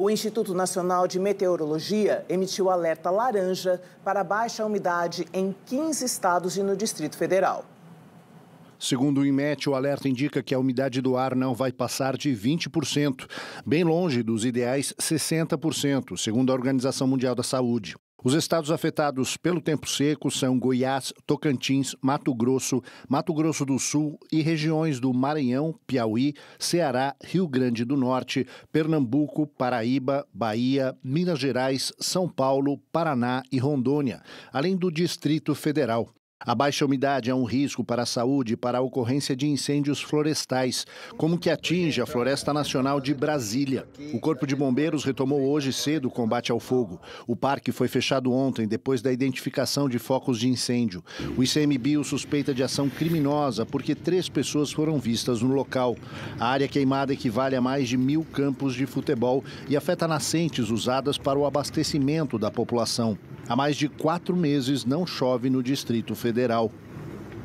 O Instituto Nacional de Meteorologia emitiu alerta laranja para baixa umidade em 15 estados e no Distrito Federal. Segundo o IMET, o alerta indica que a umidade do ar não vai passar de 20%, bem longe dos ideais 60%, segundo a Organização Mundial da Saúde. Os estados afetados pelo tempo seco são Goiás, Tocantins, Mato Grosso, Mato Grosso do Sul e regiões do Maranhão, Piauí, Ceará, Rio Grande do Norte, Pernambuco, Paraíba, Bahia, Minas Gerais, São Paulo, Paraná e Rondônia, além do Distrito Federal. A baixa umidade é um risco para a saúde e para a ocorrência de incêndios florestais, como que atinge a Floresta Nacional de Brasília. O Corpo de Bombeiros retomou hoje cedo o combate ao fogo. O parque foi fechado ontem, depois da identificação de focos de incêndio. O ICMBio suspeita de ação criminosa porque três pessoas foram vistas no local. A área queimada equivale a mais de mil campos de futebol e afeta nascentes usadas para o abastecimento da população. Há mais de quatro meses não chove no Distrito Federal.